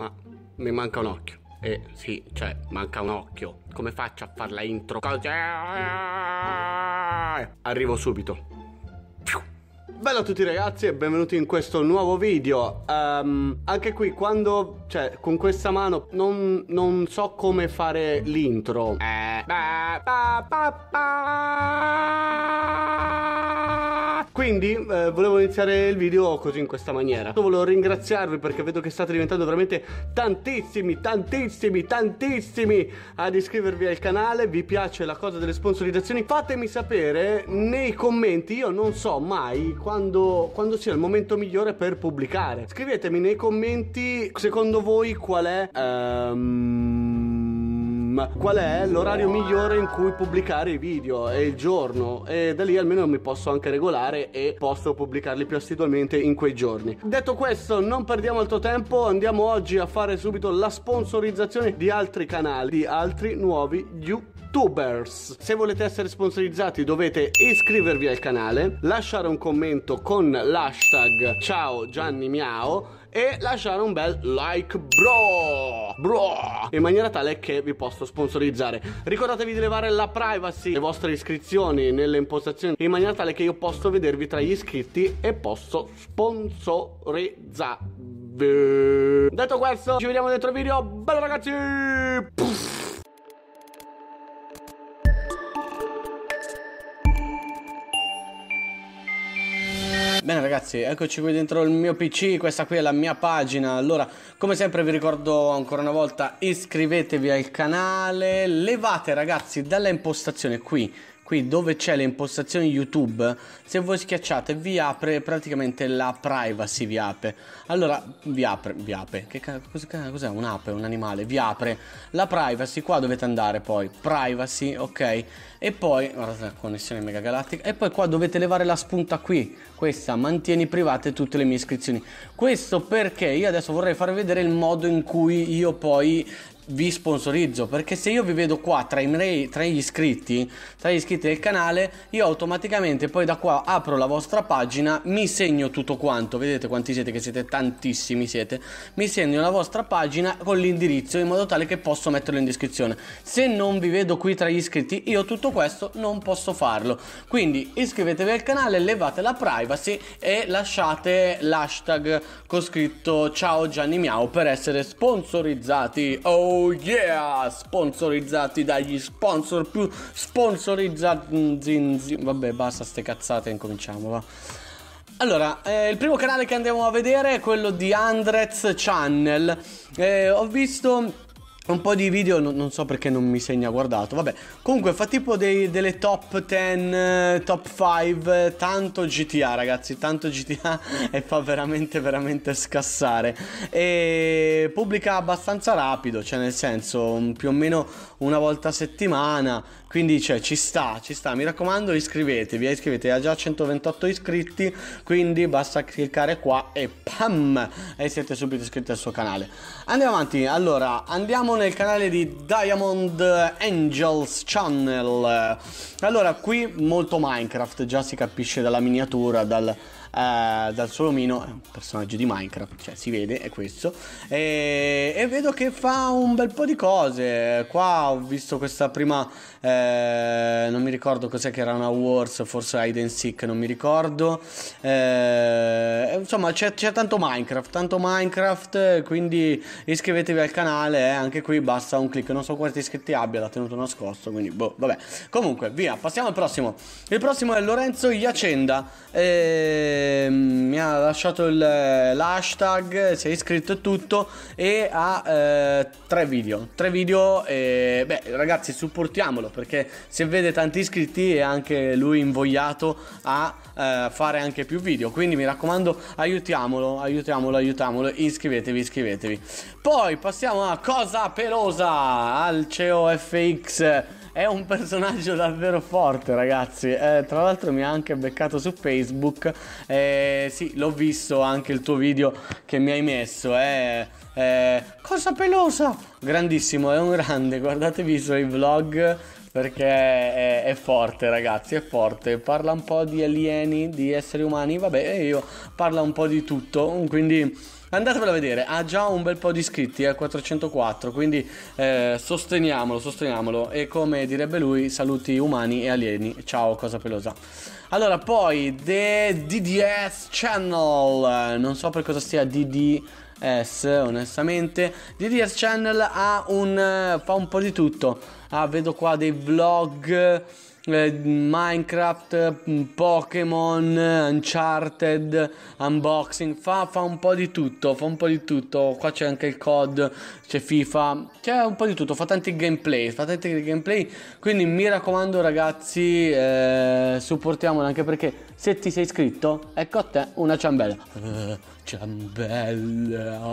ma mi manca un occhio. Eh sì, cioè, manca un occhio. Come faccio a fare la intro? Cos'è? Arrivo subito. Bella a tutti ragazzi e benvenuti in questo nuovo video um, Anche qui quando, cioè, con questa mano non, non so come fare l'intro eh. pa, pa, pa. Quindi eh, volevo iniziare il video così in questa maniera. volevo ringraziarvi perché vedo che state diventando veramente tantissimi, tantissimi, tantissimi ad iscrivervi al canale. Vi piace la cosa delle sponsorizzazioni? Fatemi sapere nei commenti, io non so mai quando, quando sia il momento migliore per pubblicare. Scrivetemi nei commenti secondo voi qual è... Um qual è l'orario migliore in cui pubblicare i video è il giorno e da lì almeno mi posso anche regolare e posso pubblicarli più assiduamente in quei giorni detto questo non perdiamo altro tempo andiamo oggi a fare subito la sponsorizzazione di altri canali di altri nuovi youtubers se volete essere sponsorizzati dovete iscrivervi al canale lasciare un commento con l'hashtag ciao Gianni Miao e lasciare un bel like bro bro in maniera tale che vi posso sponsorizzare ricordatevi di levare la privacy le vostre iscrizioni nelle impostazioni in maniera tale che io posso vedervi tra gli iscritti e posso sponsorizzarvi detto questo ci vediamo dentro il video bello ragazzi Puff. Bene ragazzi, eccoci qui dentro il mio PC, questa qui è la mia pagina. Allora, come sempre vi ricordo ancora una volta, iscrivetevi al canale, levate ragazzi dalla impostazione qui qui dove c'è le impostazioni YouTube, se voi schiacciate vi apre praticamente la privacy, vi apre. Allora, vi apre, vi apre. Che cos'è? cos'è? Un'ape, un animale, vi apre la privacy, qua dovete andare poi, privacy, ok? E poi, guardate la connessione mega galattica, e poi qua dovete levare la spunta qui, questa, mantieni private tutte le mie iscrizioni. Questo perché io adesso vorrei farvi vedere il modo in cui io poi vi sponsorizzo perché se io vi vedo qua tra, i, tra gli iscritti tra gli iscritti del canale io automaticamente poi da qua apro la vostra pagina mi segno tutto quanto vedete quanti siete che siete tantissimi siete mi segno la vostra pagina con l'indirizzo in modo tale che posso metterlo in descrizione se non vi vedo qui tra gli iscritti io tutto questo non posso farlo quindi iscrivetevi al canale levate la privacy e lasciate l'hashtag con scritto ciao Gianni Miao per essere sponsorizzati oh Oh yeah! Sponsorizzati dagli sponsor più sponsorizzati. Mm, Vabbè, basta ste cazzate, incominciamo. Va. Allora, eh, il primo canale che andiamo a vedere è quello di Andrez Channel. Eh, ho visto un po' di video, non, non, so perché non mi segna guardato, vabbè. Comunque fa tipo dei, delle top 10, eh, top 5, eh, tanto GTA ragazzi, tanto GTA e fa veramente veramente scassare. E pubblica abbastanza rapido, cioè nel senso più o meno una volta a settimana quindi cioè, ci sta, ci sta, mi raccomando iscrivetevi, eh, iscrivetevi, ha già 128 iscritti, quindi basta cliccare qua e pam, e siete subito iscritti al suo canale. Andiamo avanti, allora andiamo nel canale di Diamond Angels Channel, allora qui molto Minecraft, già si capisce dalla miniatura, dal uh, dal suo omino, è un personaggio di Minecraft, cioè si vede, è questo, e, e, vedo che fa un bel po' di cose, qua ho visto questa prima, eh, non mi ricordo cos'è che era una Wars, forse Hide and Seek, non mi ricordo, eh, insomma c'è, c'è, tanto Minecraft, tanto Minecraft, quindi iscrivetevi al canale, eh, anche qui basta un clic, non so quanti iscritti abbia, l'ha tenuto nascosto, quindi boh, vabbè, comunque via, passiamo al prossimo, il prossimo è Lorenzo Iacenda, eh, Ehm, mi ha lasciato il, eh, l'hashtag, si è iscritto e tutto e ha eh, tre video. Tre video e beh ragazzi supportiamolo perché se vede tanti iscritti è anche lui invogliato a eh, fare anche più video. Quindi mi raccomando aiutiamolo, aiutiamolo, aiutiamolo, iscrivetevi, iscrivetevi. Poi passiamo a cosa pelosa al CEO FX. È un personaggio davvero forte, ragazzi. Eh, tra l'altro mi ha anche beccato su Facebook. Eh, sì, l'ho visto anche il tuo video che mi hai messo. Eh. eh cosa pelosa! Grandissimo, è un grande. Guardatevi i suoi vlog perché è, è, forte ragazzi, è forte, parla un po' di alieni, di esseri umani, vabbè, io parla un po' di tutto, quindi Andatevelo a vedere, ha già un bel po' di iscritti, eh, a 404, quindi eh, sosteniamolo, sosteniamolo. E come direbbe lui, saluti umani e alieni. Ciao, cosa pelosa. Allora, poi The DDS Channel. Non so per cosa sia DDS, onestamente. DDS Channel ha un, fa un po' di tutto. Ah, vedo qua dei vlog eh, Minecraft, mm, Pokémon, eh, Uncharted, Unboxing, fa, fa, un po' di tutto, fa un po' di tutto, qua c'è anche il COD, c'è FIFA, c'è un po' di tutto, fa tanti gameplay, fa tanti gameplay, quindi mi raccomando ragazzi, eh, supportiamolo anche perché se ti sei iscritto, ecco a te una ciambella. Eh, ciambella.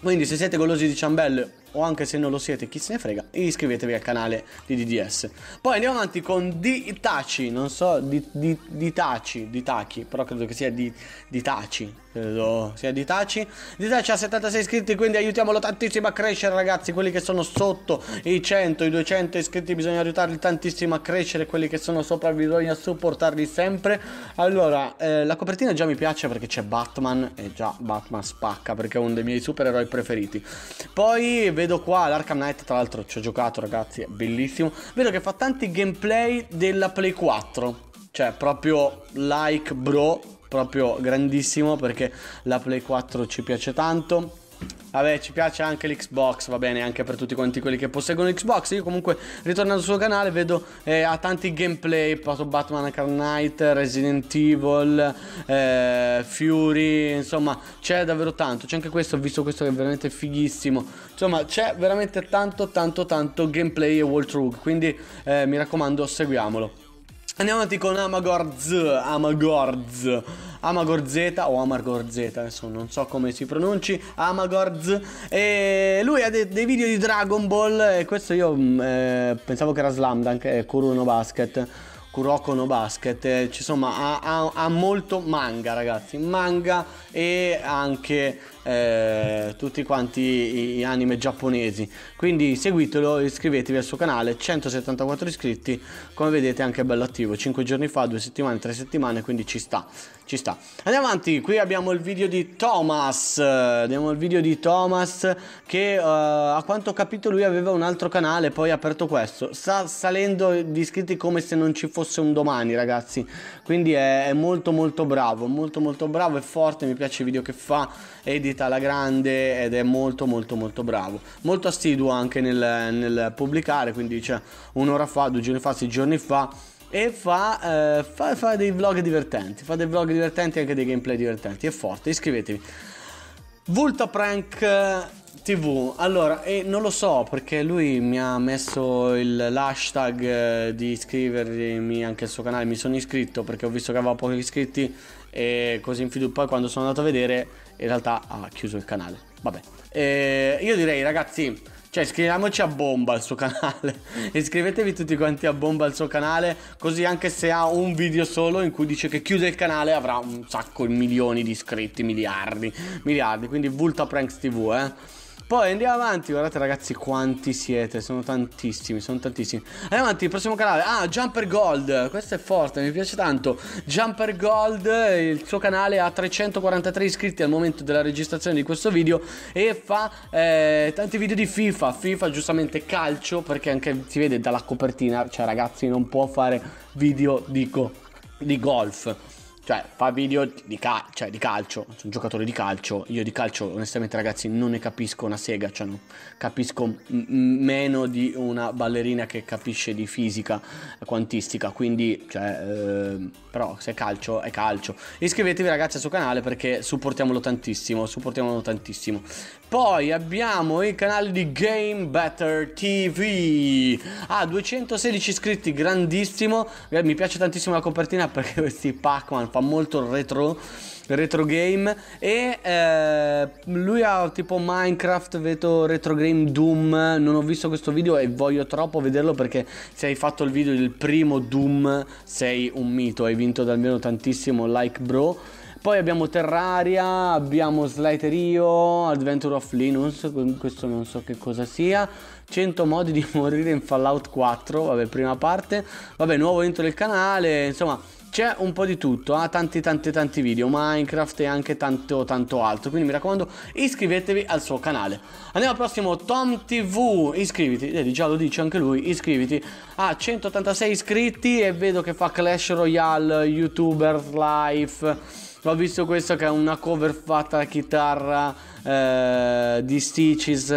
Quindi se siete golosi di ciambelle o anche se non lo siete, chi se ne frega, iscrivetevi al canale di DDS. Poi andiamo avanti con Ditachi, non so, di Ditachi, però credo che sia di, Ditachi, credo sia Ditachi. Ditachi ha 76 iscritti, quindi aiutiamolo tantissimo a crescere ragazzi, quelli che sono sotto i 100, i 200 iscritti bisogna aiutarli tantissimo a crescere, quelli che sono sopra bisogna supportarli sempre. Allora, eh, la copertina già mi piace perché c'è Batman e già Batman spacca perché è uno dei miei supereroi preferiti. Poi vedo qua l'Arkham Knight, tra l'altro ci ho giocato ragazzi, è bellissimo. Vedo che fa tanti gameplay della Play 4. Cioè, proprio like bro, proprio grandissimo perché la Play 4 ci piace tanto. Vabbè, ci piace anche l'Xbox, va bene, anche per tutti quanti quelli che posseggono l'Xbox. Io comunque, ritornando sul canale, vedo eh, ha tanti gameplay, Batman Arkham Knight, Resident Evil, eh, Fury, insomma, c'è davvero tanto. C'è anche questo, ho visto questo che è veramente fighissimo. Insomma, c'è veramente tanto, tanto, tanto gameplay e walkthrough, quindi eh, mi raccomando, seguiamolo. Andiamo avanti con Amagorz, Amagorz. Amagor Amagorzeta o Amagorzeta, adesso non so come si pronunci, Amagorz. E lui ha de dei video di Dragon Ball e questo io mm, eh, pensavo che era Slam Dunk, eh, Kuruno Basket. Kuroko no Basket, eh, insomma ha, ha, ha, molto manga ragazzi, manga e anche eh, tutti quanti gli anime giapponesi. Quindi seguitelo, iscrivetevi al suo canale, 174 iscritti, come vedete è anche bello attivo, 5 giorni fa, 2 settimane, 3 settimane, quindi ci sta, ci sta. Andiamo avanti, qui abbiamo il video di Thomas, abbiamo il video di Thomas che eh, a quanto ho capito lui aveva un altro canale, poi ha aperto questo, sta salendo di iscritti come se non ci fosse un domani ragazzi, quindi è, è molto molto bravo, molto molto bravo e forte, mi piace i video che fa ed vendita alla grande ed è molto molto molto bravo. Molto assiduo anche nel, nel pubblicare, quindi cioè, un'ora fa, due giorni fa, sei giorni fa e fa, eh, fa, fa, dei vlog divertenti, fa dei vlog divertenti e anche dei gameplay divertenti, è forte, iscrivetevi. Vulta Prank eh, TV, allora, e non lo so perché lui mi ha messo il, l'hashtag eh, di iscrivermi anche al suo canale, mi sono iscritto perché ho visto che aveva pochi iscritti e così in fiducia. Poi quando sono andato a vedere, in realtà ha chiuso il canale. Vabbè, e io direi ragazzi. Cioè, iscriviamoci a bomba al suo canale. Iscrivetevi tutti quanti a bomba al suo canale. Così anche se ha un video solo in cui dice che chiude il canale, avrà un sacco, di milioni di iscritti, miliardi, miliardi. Quindi Vulta Pranks TV, eh. Poi andiamo avanti, guardate ragazzi quanti siete, sono tantissimi, sono tantissimi. Andiamo avanti, prossimo canale. Ah, Jumper Gold, questo è forte, mi piace tanto. Jumper Gold, il suo canale ha 343 iscritti al momento della registrazione di questo video e fa eh, tanti video di FIFA, FIFA giustamente calcio perché anche si vede dalla copertina, cioè ragazzi non può fare video dico, di golf cioè, fa video di, cal- cioè, di calcio, sono giocatore di calcio, io di calcio onestamente ragazzi non ne capisco una sega, cioè no, capisco m- meno di una ballerina che capisce di fisica quantistica, quindi cioè, eh, però se è calcio è calcio. Iscrivetevi ragazzi al suo canale perché supportiamolo tantissimo, supportiamolo tantissimo. Poi abbiamo il canale di Game Better TV. Ha ah, 216 iscritti, grandissimo. Eh, mi piace tantissimo la copertina perché questi Pac-Man fa molto retro retro game e eh, lui ha tipo Minecraft veto retro game Doom non ho visto questo video e voglio troppo vederlo perché se hai fatto il video del primo Doom sei un mito hai vinto da almeno tantissimo like bro poi abbiamo Terraria, abbiamo Slider Io, Adventure of Linux, questo non so che cosa sia. 100 modi di morire in Fallout 4, vabbè, prima parte. Vabbè, nuovo intro del canale, insomma, c'è un po' di tutto, ha eh? tanti tanti tanti video, Minecraft e anche tanto tanto altro, quindi mi raccomando iscrivetevi al suo canale. Andiamo al prossimo Tom TV, iscriviti, vedi già lo dice anche lui, iscriviti, ha 186 iscritti e vedo che fa Clash Royale, YouTuber Life ho visto questa che è una cover fatta a chitarra eh, di Stitches,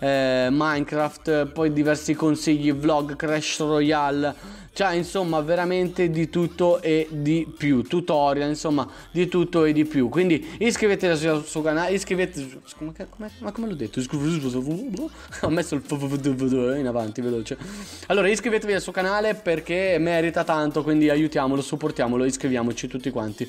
eh, Minecraft, poi diversi consigli, vlog, Crash Royale cioè insomma veramente di tutto e di più tutorial insomma di tutto e di più quindi iscrivetevi al suo canale iscrivetevi come, come, ma come l'ho detto ho messo il in avanti veloce allora iscrivetevi al suo canale perché merita tanto quindi aiutiamolo supportiamolo iscriviamoci tutti quanti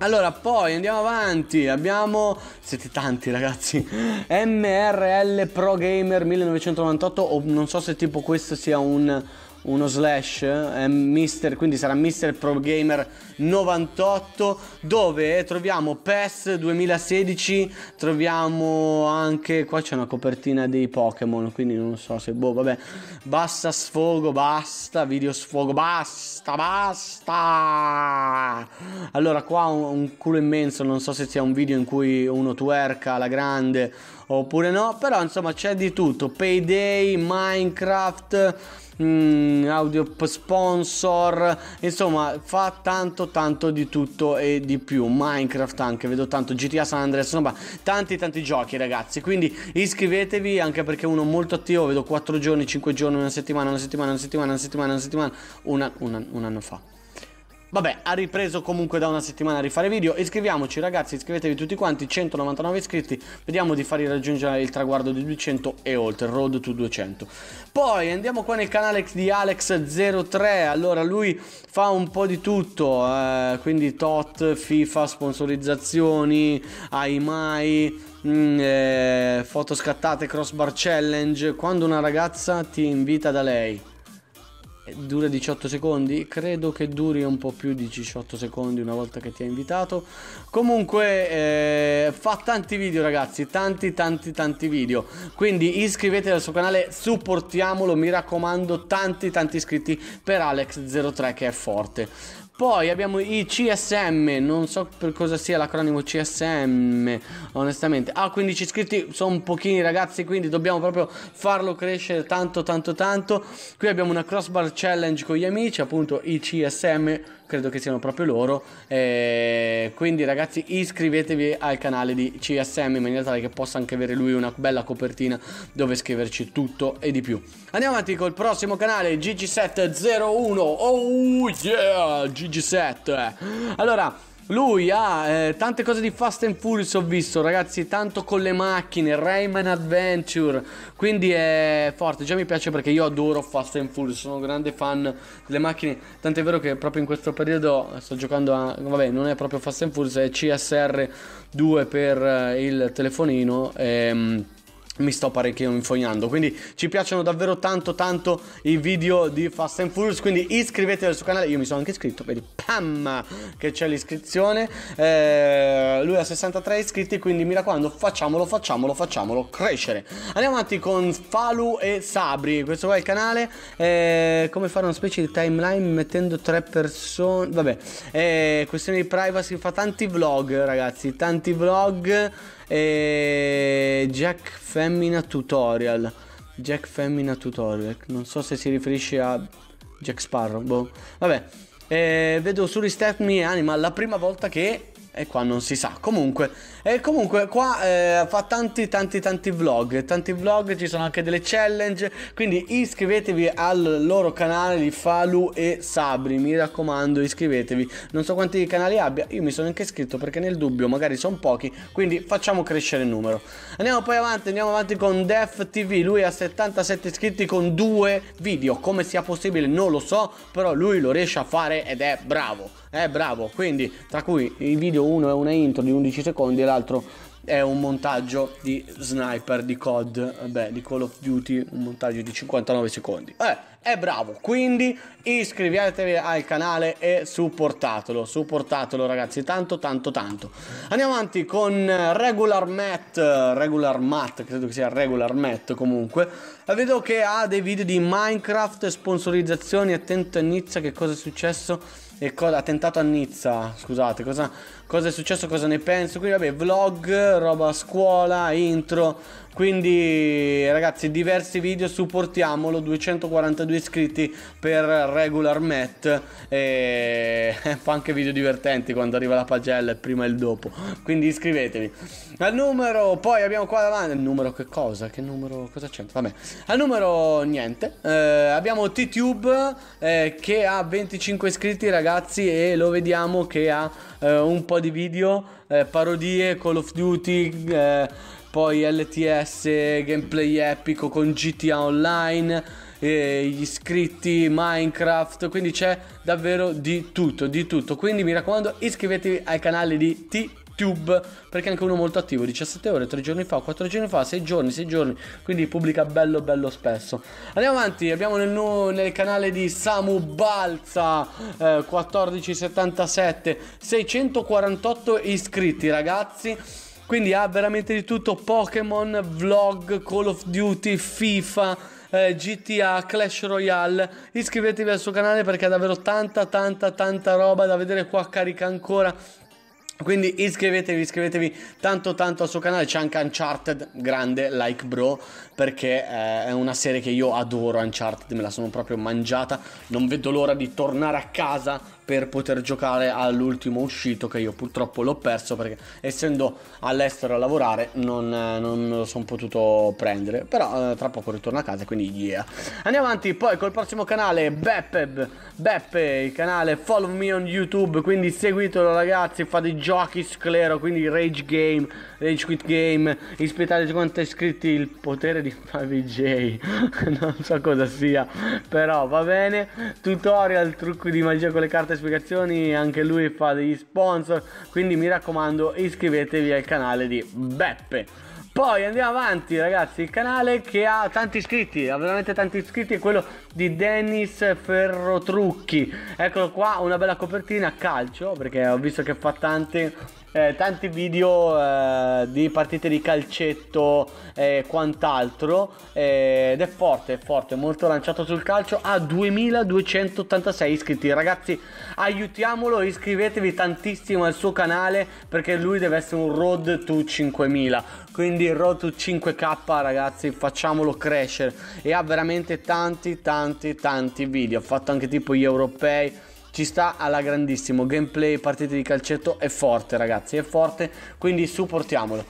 allora, poi andiamo avanti. Abbiamo. Siete tanti, ragazzi. MRL Pro Gamer 1998. O non so se tipo questo sia un uno slash, eh, mister, quindi sarà Mister Pro Gamer 98, dove troviamo PES 2016, troviamo anche, qua c'è una copertina dei Pokémon, quindi non so se, boh, vabbè, basta sfogo, basta, video sfogo, basta, basta. Allora qua un, un culo immenso, non so se sia un video in cui uno twerca alla grande oppure no, però insomma c'è di tutto, Payday, Minecraft mh, mm, audio sponsor, insomma fa tanto tanto di tutto e di più, Minecraft anche, vedo tanto GTA San Andreas, insomma tanti tanti giochi ragazzi, quindi iscrivetevi anche perché uno molto attivo, vedo 4 giorni, 5 giorni, una settimana, una settimana, una settimana, una settimana, una settimana, una, una, un anno fa. Vabbè, ha ripreso comunque da una settimana a rifare video. Iscriviamoci ragazzi, iscrivetevi tutti quanti, 199 iscritti. Vediamo di fargli raggiungere il traguardo di 200 e oltre, road to 200. Poi andiamo qua nel canale di Alex03. Allora, lui fa un po' di tutto, eh, quindi tot, FIFA, sponsorizzazioni, ahimai... Mm, eh, foto scattate, crossbar challenge, quando una ragazza ti invita da lei dura 18 secondi credo che duri un po' più di 18 secondi una volta che ti ha invitato comunque eh, fa tanti video ragazzi tanti tanti tanti video quindi iscrivetevi al suo canale supportiamolo mi raccomando tanti tanti iscritti per Alex03 che è forte poi abbiamo i CSM, non so per cosa sia l'acronimo CSM, onestamente. Ha ah, 15 iscritti, sono pochini ragazzi, quindi dobbiamo proprio farlo crescere tanto tanto tanto. Qui abbiamo una crossbar challenge con gli amici, appunto i CSM credo che siano proprio loro. Eh, quindi ragazzi iscrivetevi al canale di CSM in maniera tale che possa anche avere lui una bella copertina dove scriverci tutto e di più. Andiamo avanti col prossimo canale GG701. Oh yeah, GG7. Allora... Lui ha eh, tante cose di Fast and Furious ho visto, ragazzi, tanto con le macchine, Rayman Adventure, quindi è forte, già mi piace perché io adoro Fast and Furious, sono un grande fan delle macchine, tant'è vero che proprio in questo periodo eh, sto giocando a vabbè, non è proprio Fast and Furious, è CSR 2 per eh, il telefonino ehm mi sto parecchio infognando quindi ci piacciono davvero tanto tanto i video di Fast and Furious quindi iscrivetevi al suo canale io mi sono anche iscritto vedi pam che c'è l'iscrizione eh, lui ha 63 iscritti quindi mi raccomando facciamolo facciamolo facciamolo crescere andiamo avanti con Falu e Sabri questo qua è il canale eh, come fare una specie di timeline mettendo tre persone vabbè eh, questione di privacy fa tanti vlog ragazzi tanti vlog e Jack Femmina Tutorial. Jack Femmina Tutorial, non so se si riferisce a Jack Sparrow, boh. Vabbè, e vedo su Restart Me Anima la prima volta che... E qua non si sa. Comunque, e comunque qua eh, fa tanti tanti tanti vlog, tanti vlog, ci sono anche delle challenge, quindi iscrivetevi al loro canale di Falu e Sabri, mi raccomando iscrivetevi. Non so quanti canali abbia, io mi sono anche iscritto perché nel dubbio magari sono pochi, quindi facciamo crescere il numero. Andiamo poi avanti, andiamo avanti con Def TV, lui ha 77 iscritti con due video, come sia possibile non lo so, però lui lo riesce a fare ed è bravo, è bravo, quindi tra cui i video 1 e una intro di 11 secondi e la l'altro è un montaggio di sniper di COD, beh, di Call of Duty, un montaggio di 59 secondi. Eh, è bravo, quindi iscrivetevi al canale e supportatelo, supportatelo ragazzi, tanto tanto tanto. Andiamo avanti con Regular Matt, Regular Matt, credo che sia Regular Matt comunque. Vedo che ha dei video di Minecraft, sponsorizzazioni, attento a Nizza, che cosa è successo? e cosa, attentato a Nizza, scusate, cosa, cosa è successo, cosa ne penso. Quindi vabbè, vlog, roba a scuola, intro. Quindi ragazzi, diversi video, supportiamolo, 242 iscritti per regular Matt e fa anche video divertenti quando arriva la pagella, il prima e il dopo. Quindi iscrivetevi. Al numero, poi abbiamo qua davanti, il numero che cosa? Che numero, cosa c'entra? Vabbè, al numero niente, eh, abbiamo T-Tube eh, che ha 25 iscritti ragazzi e lo vediamo che ha eh, un po' po' di video, eh, parodie, Call of Duty, eh, poi LTS, gameplay epico con GTA Online gli iscritti, Minecraft, quindi c'è davvero di tutto, di tutto. Quindi mi raccomando, iscrivetevi al canale di T Tube, perché è anche uno molto attivo, 17 ore, 3 giorni fa, 4 giorni fa, 6 giorni, 6 giorni, quindi pubblica bello bello spesso. Andiamo avanti, abbiamo nel, nu- nel canale di Samu Balza eh, 1477 648 iscritti, ragazzi. Quindi ha veramente di tutto Pokémon, vlog, Call of Duty, FIFA, eh, GTA, Clash Royale. Iscrivetevi al suo canale perché ha davvero tanta, tanta, tanta roba da vedere qua. Carica ancora quindi iscrivetevi, iscrivetevi tanto tanto al suo canale, c'è anche Uncharted, grande, like bro, perché eh, è una serie che io adoro, Uncharted, me la sono proprio mangiata, non vedo l'ora di tornare a casa per poter giocare all'ultimo uscito che io purtroppo l'ho perso perché essendo all'estero a lavorare non, eh, non me lo sono potuto prendere però eh, tra poco ritorno a casa quindi yeah andiamo avanti poi col prossimo canale Beppe Beppe il canale follow me on youtube quindi seguitelo ragazzi fa dei giochi sclero quindi rage game rage quit game ispettate quanto è iscritti il potere di Favij non so cosa sia però va bene tutorial trucco di magia con le carte spiegazioni, anche lui fa degli sponsor, quindi mi raccomando iscrivetevi al canale di Beppe. Poi andiamo avanti ragazzi, il canale che ha tanti iscritti, ha veramente tanti iscritti è quello di Dennis Ferrotrucchi. Eccolo qua, una bella copertina, a calcio, perché ho visto che fa tante eh, tanti video eh, di partite di calcetto e quant'altro eh, ed è forte, è forte, molto lanciato sul calcio, ha 2286 iscritti, ragazzi aiutiamolo, iscrivetevi tantissimo al suo canale perché lui deve essere un road to 5000, quindi road to 5k ragazzi facciamolo crescere e ha veramente tanti tanti tanti video, ha fatto anche tipo gli europei ci sta alla grandissimo. Gameplay, partite di calcetto è forte, ragazzi, è forte, quindi supportiamolo.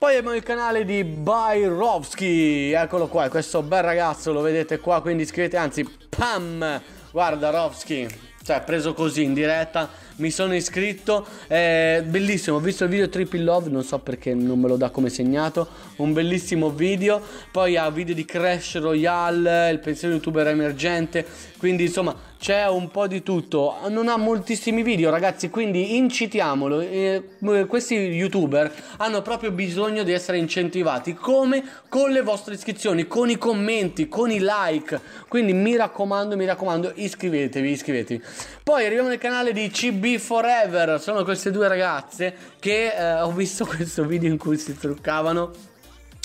Poi abbiamo il canale di Bairovski, eccolo qua, questo bel ragazzo, lo vedete qua, quindi iscrivetevi, anzi, pam, guarda Rovsky, cioè preso così in diretta, mi sono iscritto, eh, bellissimo, ho visto il video Triple Love, non so perché non me lo dà come segnato, un bellissimo video, poi ha video di Crash Royale, il pensiero youtuber emergente, quindi insomma c'è un po' di tutto, non ha moltissimi video ragazzi, quindi incitiamolo, eh, eh, questi youtuber hanno proprio bisogno di essere incentivati, come con le vostre iscrizioni, con i commenti, con i like, quindi mi raccomando, mi raccomando, iscrivetevi, iscrivetevi. Poi arriviamo nel canale di CB Forever, sono queste due ragazze che eh, ho visto questo video in cui si truccavano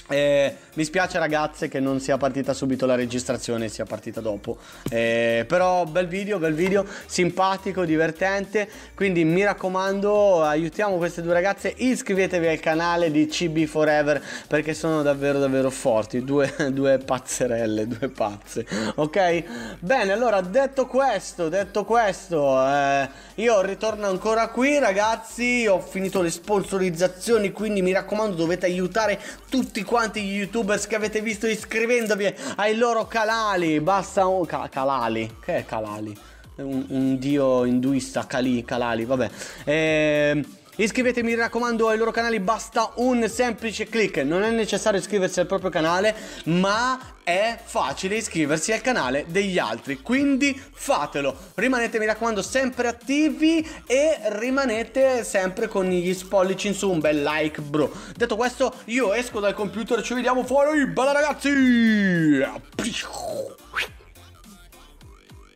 eh, mi spiace ragazze che non sia partita subito la registrazione, sia partita dopo. Eh, però bel video, bel video, simpatico, divertente. Quindi mi raccomando, aiutiamo queste due ragazze. Iscrivetevi al canale di CB Forever perché sono davvero davvero forti. Due, due pazzerelle, due pazze. Ok? Bene, allora detto questo, detto questo, eh, io ritorno ancora qui ragazzi. Ho finito le sponsorizzazioni, quindi mi raccomando dovete aiutare tutti quanti quanti youtubers che avete visto iscrivendovi ai loro canali. Basta un... Ca calali. Che è calali? Un, un dio induista, Kali, calali, vabbè. Ehm... Iscrivetevi mi raccomando ai loro canali, basta un semplice clic, non è necessario iscriversi al proprio canale, ma è facile iscriversi al canale degli altri, quindi fatelo. Rimanete mi raccomando sempre attivi e rimanete sempre con gli spollici in su, un bel like bro. Detto questo io esco dal computer, ci vediamo fuori, bella ragazzi!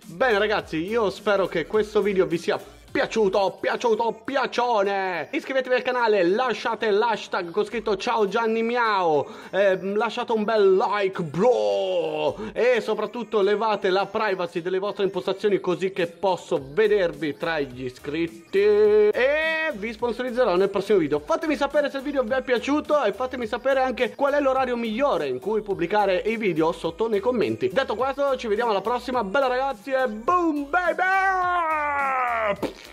Bene ragazzi, io spero che questo video vi sia piaciuto, piaciuto, piacione. Iscrivetevi al canale, lasciate l'hashtag con scritto ciao Gianni Miao, eh, lasciate un bel like bro e soprattutto levate la privacy delle vostre impostazioni così che posso vedervi tra gli iscritti e vi sponsorizzerò nel prossimo video. Fatemi sapere se il video vi è piaciuto e fatemi sapere anche qual è l'orario migliore in cui pubblicare i video sotto nei commenti. Detto questo ci vediamo alla prossima, bella ragazzi e boom baby!